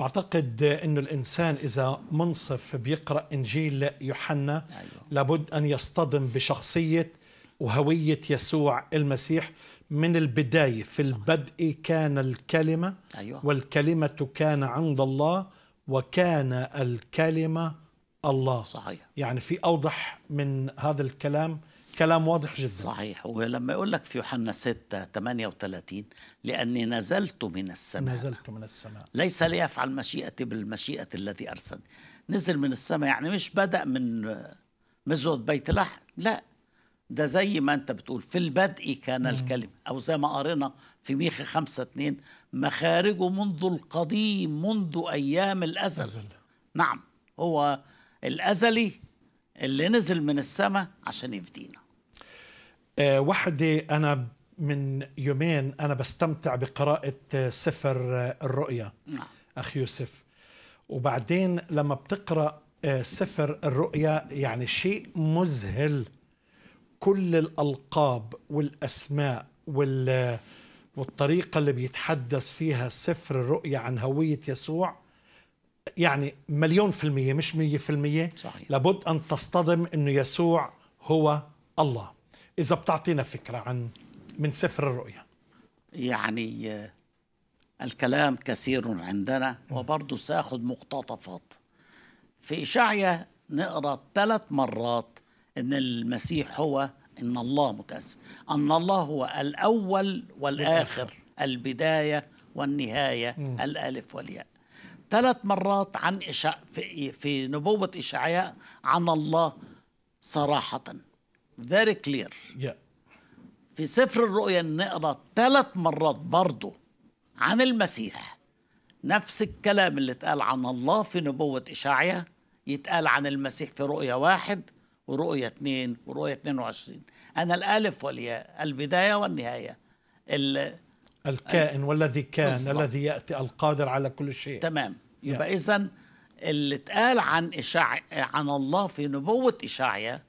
بعتقد انه الانسان اذا منصف بيقرا انجيل يوحنا أيوه. لابد ان يصطدم بشخصيه وهويه يسوع المسيح من البدايه في البدء كان الكلمه أيوه. والكلمه كان عند الله وكان الكلمه الله صحيح يعني في اوضح من هذا الكلام كلام واضح جدا صحيح ولما يقول لك في يوحنا 6 38 لأني نزلت من السماء نزلت من السماء ليس ليفعل مشيئتي بالمشيئة الذي أرسلني نزل من السماء يعني مش بدأ من مزود بيت لحم لا ده زي ما انت بتقول في البدء كان الكلمة أو زي ما قرينا في ميخ 5 2 مخارجه منذ القديم منذ أيام الأزل أزل. نعم هو الأزلي اللي نزل من السماء عشان يفدينا آه، وحدة أنا من يومين أنا بستمتع بقراءة آه، سفر آه، الرؤيا نعم. أخ يوسف وبعدين لما بتقرأ سفر الرؤيا يعني شيء مذهل كل الألقاب والأسماء وال والطريقة اللي بيتحدث فيها سفر الرؤيا عن هوية يسوع يعني مليون في المية مش مية في المية صحيح. لابد أن تصطدم أنه يسوع هو الله إذا بتعطينا فكرة عن من سفر الرؤيا يعني آه، الكلام كثير عندنا وبرضه ساخد مقتطفات في إشعية نقرأ ثلاث مرات إن المسيح هو إن الله مكاسب أن الله هو الأول والآخر البداية والنهاية الألف والياء ثلاث مرات عن إشع... في... في نبوة إشعياء عن الله صراحة فيري كلير في سفر الرؤيا نقرا ثلاث مرات برضه عن المسيح نفس الكلام اللي اتقال عن الله في نبوة إشعيا يتقال عن المسيح في رؤية واحد ورؤية اتنين ورؤيا 22 أنا الألف والياء البداية والنهاية الكائن والذي كان بالزبط. الذي يأتي القادر على كل شيء تمام يبقى إذا اللي اتقال عن إشاع... عن الله في نبوة إشعيا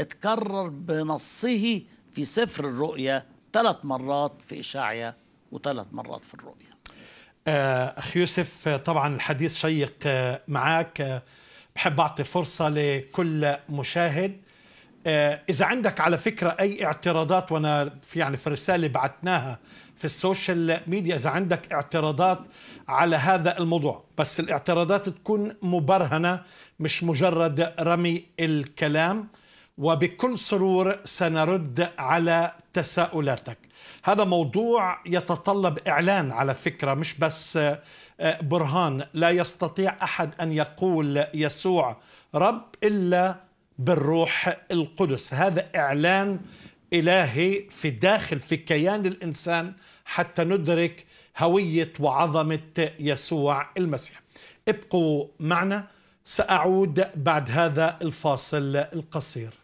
اتكرر بنصه في سفر الرؤيا ثلاث مرات في إشاعية وثلاث مرات في الرؤيا آه، أخ يوسف آه، طبعا الحديث شيق آه، معك بحب أعطي فرصة لكل مشاهد إذا عندك على فكرة أي اعتراضات وأنا في يعني في رسالة بعتناها في السوشيال ميديا إذا عندك اعتراضات على هذا الموضوع بس الاعتراضات تكون مبرهنة مش مجرد رمي الكلام وبكل سرور سنرد على تساؤلاتك هذا موضوع يتطلب إعلان على فكرة مش بس آه، برهان لا يستطيع أحد أن يقول يسوع رب إلا بالروح القدس فهذا إعلان إلهي في داخل في كيان الإنسان حتى ندرك هوية وعظمة يسوع المسيح ابقوا معنا سأعود بعد هذا الفاصل القصير